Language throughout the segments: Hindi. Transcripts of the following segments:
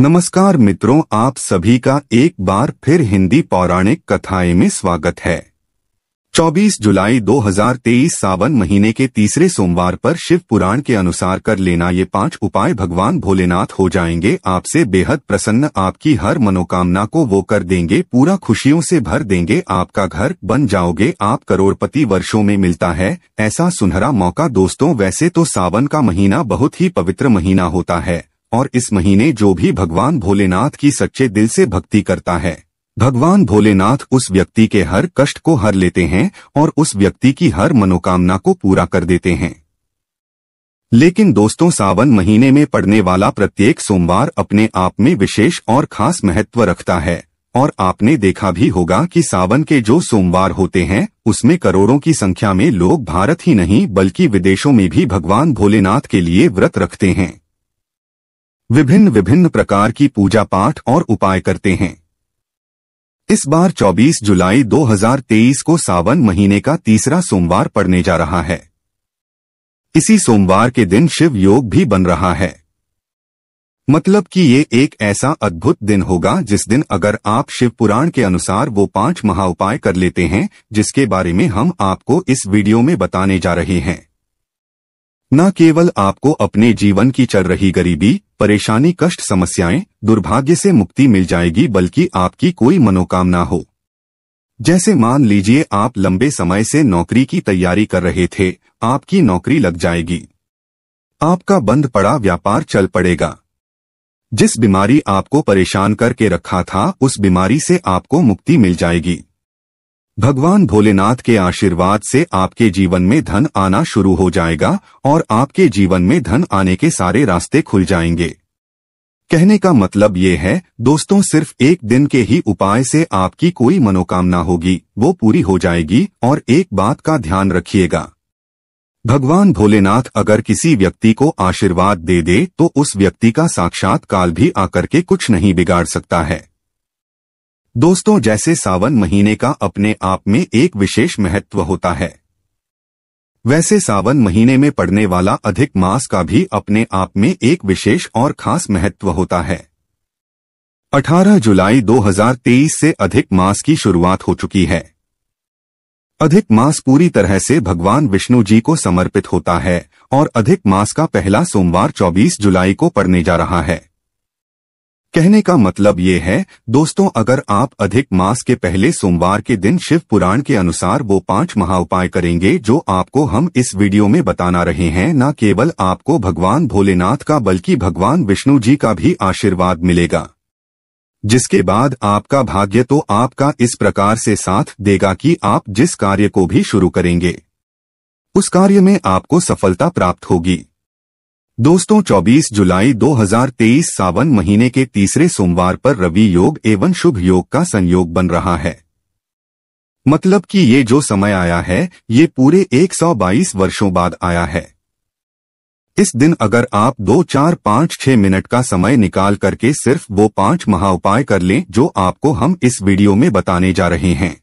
नमस्कार मित्रों आप सभी का एक बार फिर हिंदी पौराणिक कथाएं में स्वागत है 24 जुलाई 2023 सावन महीने के तीसरे सोमवार पर शिव पुराण के अनुसार कर लेना ये पांच उपाय भगवान भोलेनाथ हो जाएंगे आपसे बेहद प्रसन्न आपकी हर मनोकामना को वो कर देंगे पूरा खुशियों से भर देंगे आपका घर बन जाओगे आप करोड़पति वर्षों में मिलता है ऐसा सुनहरा मौका दोस्तों वैसे तो सावन का महीना बहुत ही पवित्र महीना होता है और इस महीने जो भी भगवान भोलेनाथ की सच्चे दिल से भक्ति करता है भगवान भोलेनाथ उस व्यक्ति के हर कष्ट को हर लेते हैं और उस व्यक्ति की हर मनोकामना को पूरा कर देते हैं लेकिन दोस्तों सावन महीने में पड़ने वाला प्रत्येक सोमवार अपने आप में विशेष और खास महत्व रखता है और आपने देखा भी होगा कि सावन के जो सोमवार होते हैं उसमें करोड़ों की संख्या में लोग भारत ही नहीं बल्कि विदेशों में भी भगवान भोलेनाथ के लिए व्रत रखते हैं विभिन्न विभिन्न प्रकार की पूजा पाठ और उपाय करते हैं इस बार 24 जुलाई 2023 को सावन महीने का तीसरा सोमवार पड़ने जा रहा है इसी सोमवार के दिन शिव योग भी बन रहा है मतलब कि ये एक ऐसा अद्भुत दिन होगा जिस दिन अगर आप शिव पुराण के अनुसार वो पांच महा उपाय कर लेते हैं जिसके बारे में हम आपको इस वीडियो में बताने जा रहे हैं न केवल आपको अपने जीवन की चल रही गरीबी परेशानी कष्ट समस्याएं दुर्भाग्य से मुक्ति मिल जाएगी बल्कि आपकी कोई मनोकामना हो जैसे मान लीजिए आप लंबे समय से नौकरी की तैयारी कर रहे थे आपकी नौकरी लग जाएगी आपका बंद पड़ा व्यापार चल पड़ेगा जिस बीमारी आपको परेशान करके रखा था उस बीमारी से आपको मुक्ति मिल जाएगी भगवान भोलेनाथ के आशीर्वाद से आपके जीवन में धन आना शुरू हो जाएगा और आपके जीवन में धन आने के सारे रास्ते खुल जाएंगे कहने का मतलब ये है दोस्तों सिर्फ एक दिन के ही उपाय से आपकी कोई मनोकामना होगी वो पूरी हो जाएगी और एक बात का ध्यान रखिएगा भगवान भोलेनाथ अगर किसी व्यक्ति को आशीर्वाद दे दे तो उस व्यक्ति का साक्षात्काल भी आकर के कुछ नहीं बिगाड़ सकता है दोस्तों जैसे सावन महीने का अपने आप में एक विशेष महत्व होता है वैसे सावन महीने में पड़ने वाला अधिक मास का भी अपने आप में एक विशेष और खास महत्व होता है 18 जुलाई 2023 से अधिक मास की शुरुआत हो चुकी है अधिक मास पूरी तरह से भगवान विष्णु जी को समर्पित होता है और अधिक मास का पहला सोमवार 24 जुलाई को पड़ने जा रहा है कहने का मतलब ये है दोस्तों अगर आप अधिक मास के पहले सोमवार के दिन शिव पुराण के अनुसार वो पांच महा उपाय करेंगे जो आपको हम इस वीडियो में बताना रहे हैं न केवल आपको भगवान भोलेनाथ का बल्कि भगवान विष्णु जी का भी आशीर्वाद मिलेगा जिसके बाद आपका भाग्य तो आपका इस प्रकार से साथ देगा कि आप जिस कार्य को भी शुरू करेंगे उस कार्य में आपको सफलता प्राप्त होगी दोस्तों 24 जुलाई 2023 सावन महीने के तीसरे सोमवार पर रवि योग एवं शुभ योग का संयोग बन रहा है मतलब कि ये जो समय आया है ये पूरे 122 वर्षों बाद आया है इस दिन अगर आप दो चार पाँच छह मिनट का समय निकाल करके सिर्फ वो पांच महा उपाय कर लें जो आपको हम इस वीडियो में बताने जा रहे हैं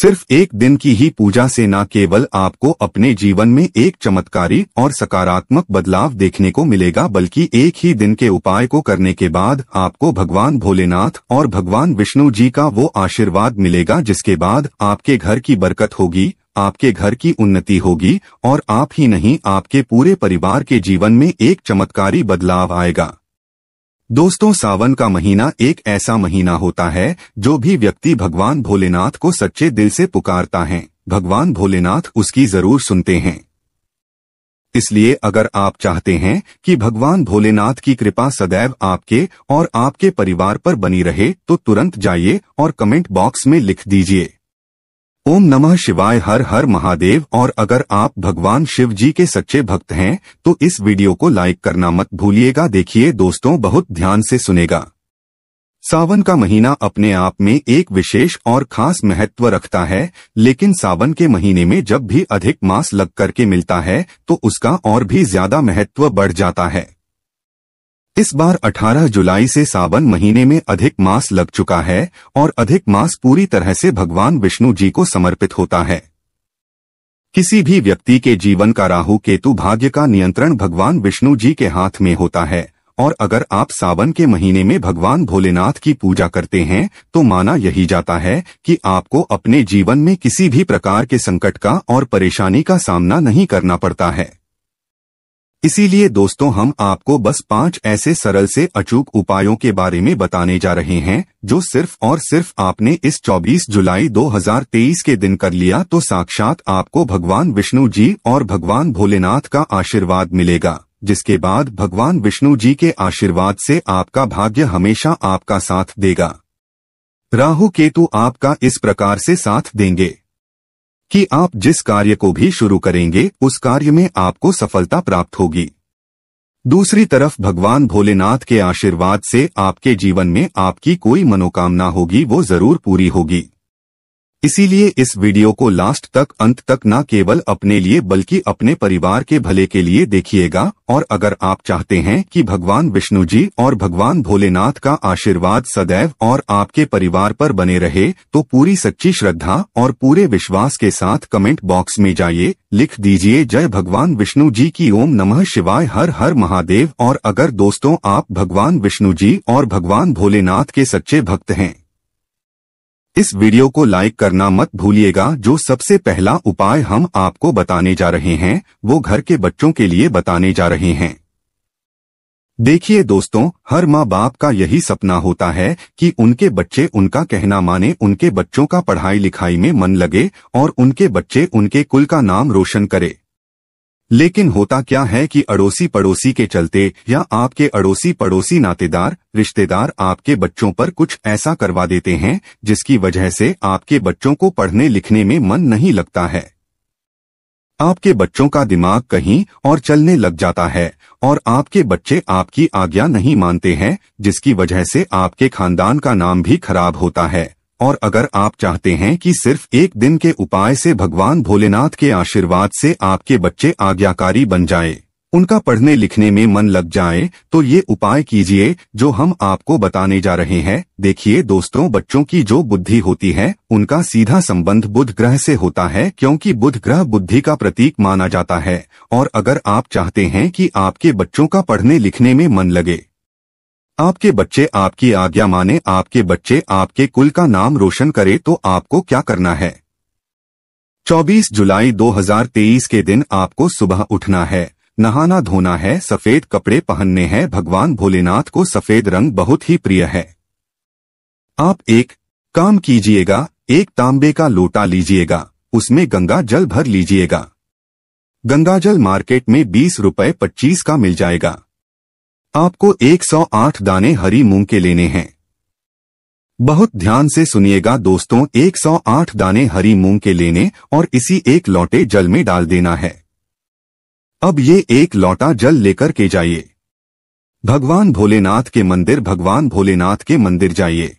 सिर्फ एक दिन की ही पूजा से न केवल आपको अपने जीवन में एक चमत्कारी और सकारात्मक बदलाव देखने को मिलेगा बल्कि एक ही दिन के उपाय को करने के बाद आपको भगवान भोलेनाथ और भगवान विष्णु जी का वो आशीर्वाद मिलेगा जिसके बाद आपके घर की बरकत होगी आपके घर की उन्नति होगी और आप ही नहीं आपके पूरे परिवार के जीवन में एक चमत्कारी बदलाव आएगा दोस्तों सावन का महीना एक ऐसा महीना होता है जो भी व्यक्ति भगवान भोलेनाथ को सच्चे दिल से पुकारता है भगवान भोलेनाथ उसकी जरूर सुनते हैं इसलिए अगर आप चाहते हैं कि भगवान भोलेनाथ की कृपा सदैव आपके और आपके परिवार पर बनी रहे तो तुरंत जाइए और कमेंट बॉक्स में लिख दीजिए ओम नमः शिवाय हर हर महादेव और अगर आप भगवान शिव जी के सच्चे भक्त हैं तो इस वीडियो को लाइक करना मत भूलिएगा देखिए दोस्तों बहुत ध्यान से सुनेगा सावन का महीना अपने आप में एक विशेष और खास महत्व रखता है लेकिन सावन के महीने में जब भी अधिक मास लग करके मिलता है तो उसका और भी ज्यादा महत्व बढ़ जाता है इस बार 18 जुलाई से सावन महीने में अधिक मास लग चुका है और अधिक मास पूरी तरह से भगवान विष्णु जी को समर्पित होता है किसी भी व्यक्ति के जीवन का राहु केतु भाग्य का नियंत्रण भगवान विष्णु जी के हाथ में होता है और अगर आप सावन के महीने में भगवान भोलेनाथ की पूजा करते हैं तो माना यही जाता है कि आपको अपने जीवन में किसी भी प्रकार के संकट का और परेशानी का सामना नहीं करना पड़ता है इसीलिए दोस्तों हम आपको बस पांच ऐसे सरल से अचूक उपायों के बारे में बताने जा रहे हैं जो सिर्फ और सिर्फ आपने इस 24 जुलाई 2023 के दिन कर लिया तो साक्षात आपको भगवान विष्णु जी और भगवान भोलेनाथ का आशीर्वाद मिलेगा जिसके बाद भगवान विष्णु जी के आशीर्वाद से आपका भाग्य हमेशा आपका साथ देगा राहु केतु आपका इस प्रकार से साथ देंगे कि आप जिस कार्य को भी शुरू करेंगे उस कार्य में आपको सफलता प्राप्त होगी दूसरी तरफ भगवान भोलेनाथ के आशीर्वाद से आपके जीवन में आपकी कोई मनोकामना होगी वो जरूर पूरी होगी इसीलिए इस वीडियो को लास्ट तक अंत तक न केवल अपने लिए बल्कि अपने परिवार के भले के लिए देखिएगा और अगर आप चाहते हैं कि भगवान विष्णु जी और भगवान भोलेनाथ का आशीर्वाद सदैव और आपके परिवार पर बने रहे तो पूरी सच्ची श्रद्धा और पूरे विश्वास के साथ कमेंट बॉक्स में जाइए लिख दीजिए जय भगवान विष्णु जी की ओम नम शिवाय हर हर महादेव और अगर दोस्तों आप भगवान विष्णु जी और भगवान भोलेनाथ के सच्चे भक्त हैं इस वीडियो को लाइक करना मत भूलिएगा जो सबसे पहला उपाय हम आपको बताने जा रहे हैं वो घर के बच्चों के लिए बताने जा रहे हैं देखिए दोस्तों हर माँ बाप का यही सपना होता है कि उनके बच्चे उनका कहना माने उनके बच्चों का पढ़ाई लिखाई में मन लगे और उनके बच्चे उनके कुल का नाम रोशन करे लेकिन होता क्या है कि अड़ोसी पड़ोसी के चलते या आपके अड़ोसी पड़ोसी नातेदार रिश्तेदार आपके बच्चों पर कुछ ऐसा करवा देते हैं जिसकी वजह से आपके बच्चों को पढ़ने लिखने में मन नहीं लगता है आपके बच्चों का दिमाग कहीं और चलने लग जाता है और आपके बच्चे आपकी आज्ञा नहीं मानते हैं जिसकी वजह से आपके खानदान का नाम भी खराब होता है और अगर आप चाहते हैं कि सिर्फ एक दिन के उपाय से भगवान भोलेनाथ के आशीर्वाद से आपके बच्चे आज्ञाकारी बन जाए उनका पढ़ने लिखने में मन लग जाए तो ये उपाय कीजिए जो हम आपको बताने जा रहे हैं देखिए दोस्तों बच्चों की जो बुद्धि होती है उनका सीधा संबंध बुध ग्रह से होता है क्योंकि बुध ग्रह बुद्धि का प्रतीक माना जाता है और अगर आप चाहते हैं कि आपके बच्चों का पढ़ने लिखने में मन लगे आपके बच्चे आपकी आज्ञा माने आपके बच्चे आपके कुल का नाम रोशन करे तो आपको क्या करना है 24 जुलाई 2023 के दिन आपको सुबह उठना है नहाना धोना है सफेद कपड़े पहनने हैं भगवान भोलेनाथ को सफेद रंग बहुत ही प्रिय है आप एक काम कीजिएगा एक तांबे का लोटा लीजिएगा उसमें गंगा जल भर लीजिएगा गंगाजल मार्केट में बीस रुपए पच्चीस का मिल जाएगा आपको 108 दाने हरी मूंग के लेने हैं बहुत ध्यान से सुनिएगा दोस्तों 108 दाने हरी मूंग के लेने और इसी एक लौटे जल में डाल देना है अब ये एक लौटा जल लेकर के जाइए भगवान भोलेनाथ के मंदिर भगवान भोलेनाथ के मंदिर जाइए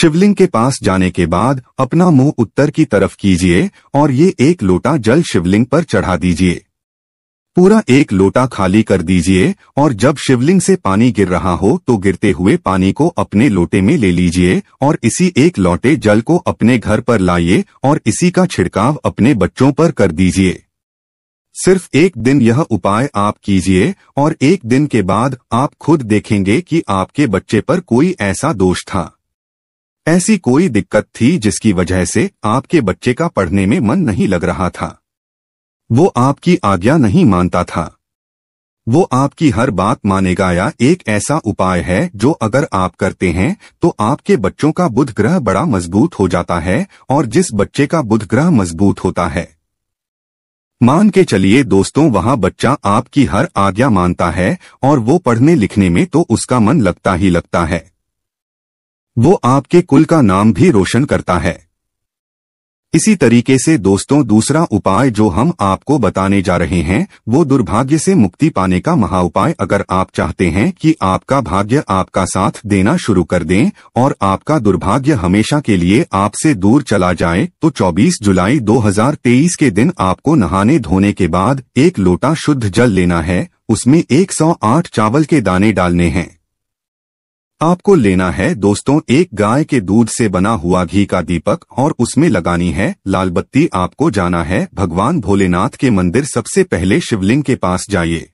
शिवलिंग के पास जाने के बाद अपना मुंह उत्तर की तरफ कीजिए और ये एक लोटा जल शिवलिंग पर चढ़ा दीजिए पूरा एक लोटा खाली कर दीजिए और जब शिवलिंग से पानी गिर रहा हो तो गिरते हुए पानी को अपने लोटे में ले लीजिए और इसी एक लोटे जल को अपने घर पर लाइए और इसी का छिड़काव अपने बच्चों पर कर दीजिए सिर्फ एक दिन यह उपाय आप कीजिए और एक दिन के बाद आप खुद देखेंगे कि आपके बच्चे पर कोई ऐसा दोष था ऐसी कोई दिक्कत थी जिसकी वजह से आपके बच्चे का पढ़ने में मन नहीं लग रहा था वो आपकी आज्ञा नहीं मानता था वो आपकी हर बात मानेगा या एक ऐसा उपाय है जो अगर आप करते हैं तो आपके बच्चों का बुध ग्रह बड़ा मजबूत हो जाता है और जिस बच्चे का बुध ग्रह मजबूत होता है मान के चलिए दोस्तों वहाँ बच्चा आपकी हर आज्ञा मानता है और वो पढ़ने लिखने में तो उसका मन लगता ही लगता है वो आपके कुल का नाम भी रोशन करता है इसी तरीके से दोस्तों दूसरा उपाय जो हम आपको बताने जा रहे हैं वो दुर्भाग्य से मुक्ति पाने का महा उपाय अगर आप चाहते हैं कि आपका भाग्य आपका साथ देना शुरू कर दें और आपका दुर्भाग्य हमेशा के लिए आपसे दूर चला जाए तो 24 जुलाई 2023 के दिन आपको नहाने धोने के बाद एक लोटा शुद्ध जल लेना है उसमें एक चावल के दाने डालने हैं आपको लेना है दोस्तों एक गाय के दूध से बना हुआ घी का दीपक और उसमें लगानी है लाल बत्ती आपको जाना है भगवान भोलेनाथ के मंदिर सबसे पहले शिवलिंग के पास जाइए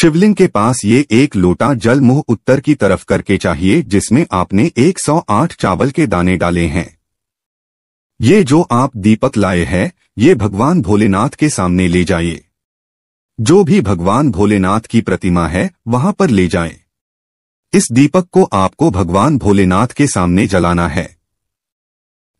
शिवलिंग के पास ये एक लोटा जल मुंह उत्तर की तरफ करके चाहिए जिसमें आपने 108 चावल के दाने डाले हैं ये जो आप दीपक लाए हैं ये भगवान भोलेनाथ के सामने ले जाइए जो भी भगवान भोलेनाथ की प्रतिमा है वहां पर ले जाएं। इस दीपक को आपको भगवान भोलेनाथ के सामने जलाना है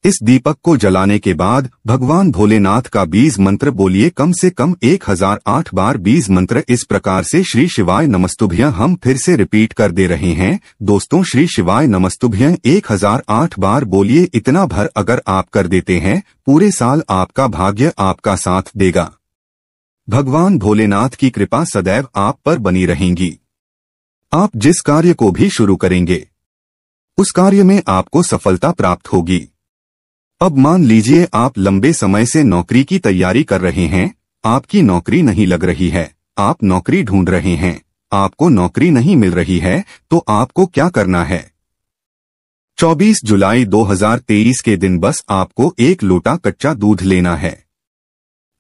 इस दीपक को जलाने के बाद भगवान भोलेनाथ का बीज मंत्र बोलिए कम से कम 1008 बार बीज मंत्र इस प्रकार से श्री शिवाय नमस्तुभ्य हम फिर से रिपीट कर दे रहे हैं दोस्तों श्री शिवाय नमस्तुभ्य 1008 बार बोलिए इतना भर अगर आप कर देते हैं पूरे साल आपका भाग्य आपका साथ देगा भगवान भोलेनाथ की कृपा सदैव आप पर बनी रहेंगी आप जिस कार्य को भी शुरू करेंगे उस कार्य में आपको सफलता प्राप्त होगी अब मान लीजिए आप लंबे समय से नौकरी की तैयारी कर रहे हैं आपकी नौकरी नहीं लग रही है आप नौकरी ढूंढ रहे हैं आपको नौकरी नहीं मिल रही है तो आपको क्या करना है 24 जुलाई 2023 के दिन बस आपको एक लोटा कच्चा दूध लेना है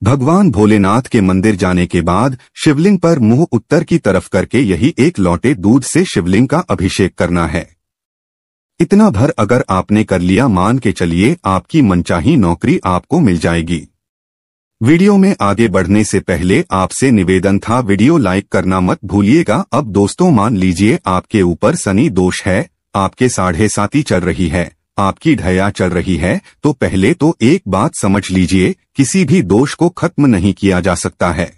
भगवान भोलेनाथ के मंदिर जाने के बाद शिवलिंग पर मुंह उत्तर की तरफ करके यही एक लौटे दूध से शिवलिंग का अभिषेक करना है इतना भर अगर आपने कर लिया मान के चलिए आपकी मनचाही नौकरी आपको मिल जाएगी वीडियो में आगे बढ़ने से पहले आपसे निवेदन था वीडियो लाइक करना मत भूलिएगा अब दोस्तों मान लीजिए आपके ऊपर सनी दोष है आपके साढ़े साथी चल रही है आपकी ढया चल रही है तो पहले तो एक बात समझ लीजिए किसी भी दोष को खत्म नहीं किया जा सकता है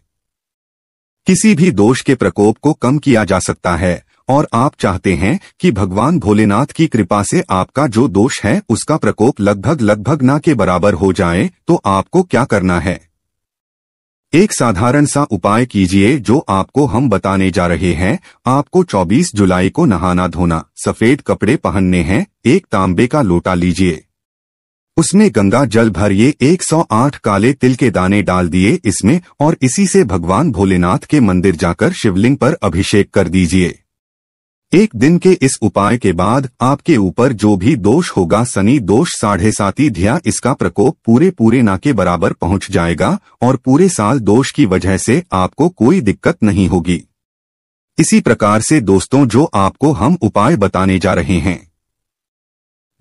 किसी भी दोष के प्रकोप को कम किया जा सकता है और आप चाहते हैं कि भगवान भोलेनाथ की कृपा से आपका जो दोष है उसका प्रकोप लगभग लगभग ना के बराबर हो जाए तो आपको क्या करना है एक साधारण सा उपाय कीजिए जो आपको हम बताने जा रहे हैं आपको 24 जुलाई को नहाना धोना सफेद कपड़े पहनने हैं एक तांबे का लोटा लीजिए उसमें गंगा जल भरिए 108 काले तिल के दाने डाल दिए इसमें और इसी से भगवान भोलेनाथ के मंदिर जाकर शिवलिंग पर अभिषेक कर दीजिए एक दिन के इस उपाय के बाद आपके ऊपर जो भी दोष होगा सनी दोष साढ़े साथी ध्या इसका प्रकोप पूरे पूरे ना के बराबर पहुंच जाएगा और पूरे साल दोष की वजह से आपको कोई दिक्कत नहीं होगी इसी प्रकार से दोस्तों जो आपको हम उपाय बताने जा रहे हैं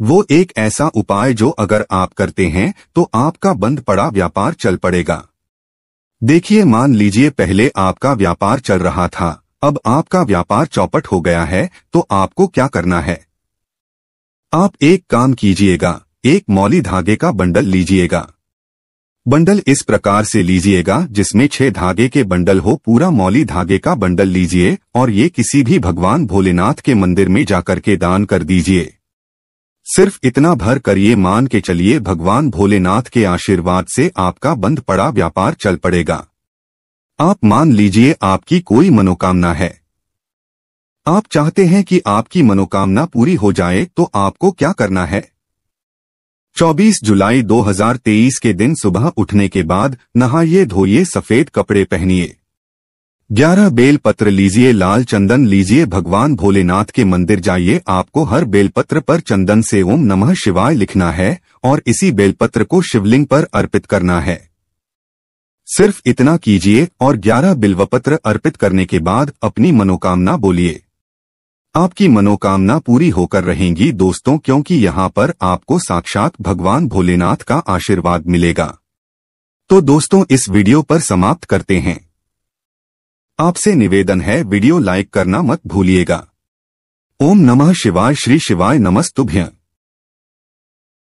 वो एक ऐसा उपाय जो अगर आप करते हैं तो आपका बंद पड़ा व्यापार चल पड़ेगा देखिए मान लीजिए पहले आपका व्यापार चल रहा था अब आपका व्यापार चौपट हो गया है तो आपको क्या करना है आप एक काम कीजिएगा एक मौली धागे का बंडल लीजिएगा बंडल इस प्रकार से लीजिएगा जिसमें छह धागे के बंडल हो पूरा मौली धागे का बंडल लीजिए और ये किसी भी भगवान भोलेनाथ के मंदिर में जाकर के दान कर दीजिए सिर्फ इतना भर करिए मान के चलिए भगवान भोलेनाथ के आशीर्वाद से आपका बंद पड़ा व्यापार चल पड़ेगा आप मान लीजिए आपकी कोई मनोकामना है आप चाहते हैं कि आपकी मनोकामना पूरी हो जाए तो आपको क्या करना है 24 जुलाई 2023 के दिन सुबह उठने के बाद नहाइए धोइए सफेद कपड़े पहनिए 11 बेल पत्र लीजिए लाल चंदन लीजिए भगवान भोलेनाथ के मंदिर जाइए आपको हर बेलपत्र पर चंदन से ओम नमः शिवाय लिखना है और इसी बेलपत्र को शिवलिंग पर अर्पित करना है सिर्फ इतना कीजिए और 11 बिल्वपत्र अर्पित करने के बाद अपनी मनोकामना बोलिए आपकी मनोकामना पूरी होकर रहेंगी दोस्तों क्योंकि यहाँ पर आपको साक्षात भगवान भोलेनाथ का आशीर्वाद मिलेगा तो दोस्तों इस वीडियो पर समाप्त करते हैं आपसे निवेदन है वीडियो लाइक करना मत भूलिएगा ओम नमः शिवाय श्री शिवाय नमस्तुभ्य